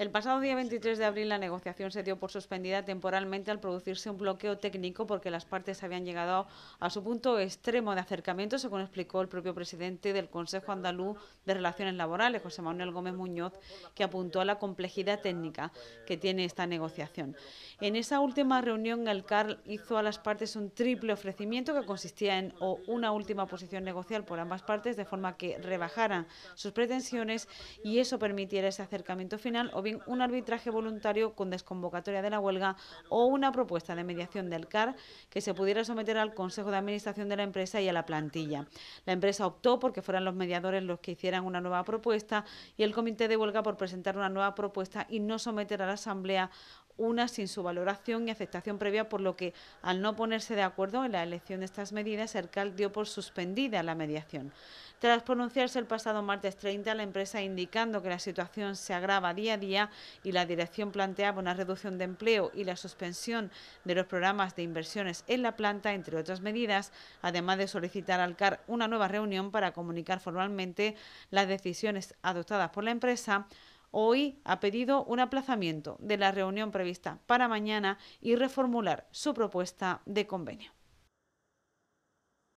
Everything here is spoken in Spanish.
El pasado día 23 de abril la negociación se dio por suspendida temporalmente al producirse un bloqueo técnico porque las partes habían llegado a su punto extremo de acercamiento, según explicó el propio presidente del Consejo Andaluz de Relaciones Laborales, José Manuel Gómez Muñoz, que apuntó a la complejidad técnica que tiene esta negociación. En esa última reunión el CARL hizo a las partes un triple ofrecimiento que consistía en una última posición negocial por ambas partes de forma que rebajaran sus pretensiones y eso permitiera ese acercamiento final un arbitraje voluntario con desconvocatoria de la huelga o una propuesta de mediación del CAR que se pudiera someter al Consejo de Administración de la empresa y a la plantilla. La empresa optó porque fueran los mediadores los que hicieran una nueva propuesta y el comité de huelga por presentar una nueva propuesta y no someter a la Asamblea una sin su valoración y aceptación previa, por lo que al no ponerse de acuerdo en la elección de estas medidas, el ERCAL dio por suspendida la mediación. Tras pronunciarse el pasado martes 30, la empresa indicando que la situación se agrava día a día y la dirección planteaba una reducción de empleo y la suspensión de los programas de inversiones en la planta, entre otras medidas, además de solicitar al CAR una nueva reunión para comunicar formalmente las decisiones adoptadas por la empresa, Hoy ha pedido un aplazamiento de la reunión prevista para mañana y reformular su propuesta de convenio.